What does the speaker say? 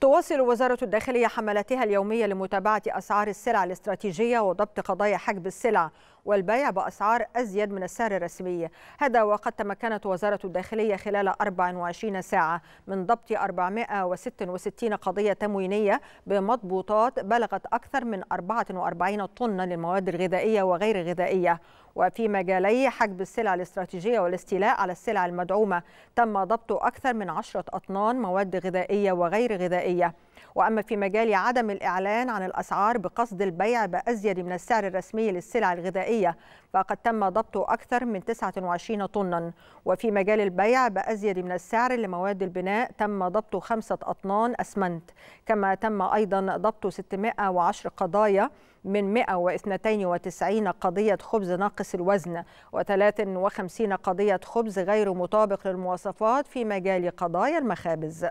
تواصل وزارة الداخلية حملاتها اليومية لمتابعة أسعار السلع الاستراتيجية وضبط قضايا حجب السلع والبيع بأسعار أزيد من السعر الرسمي هذا وقد تمكنت وزارة الداخلية خلال 24 ساعة من ضبط 466 قضية تموينية بمضبوطات بلغت أكثر من 44 طنا للمواد الغذائية وغير الغذائية وفي مجالي حجب السلع الاستراتيجية والاستيلاء على السلع المدعومة تم ضبط أكثر من 10 أطنان مواد غذائية وغير غذائية وأما في مجال عدم الإعلان عن الأسعار بقصد البيع بأزيد من السعر الرسمي للسلع الغذائية فقد تم ضبط أكثر من 29 طنا وفي مجال البيع بأزيد من السعر لمواد البناء تم ضبط خمسة أطنان أسمنت كما تم أيضا ضبط 610 قضايا من 192 قضية خبز ناقص الوزن و53 قضية خبز غير مطابق للمواصفات في مجال قضايا المخابز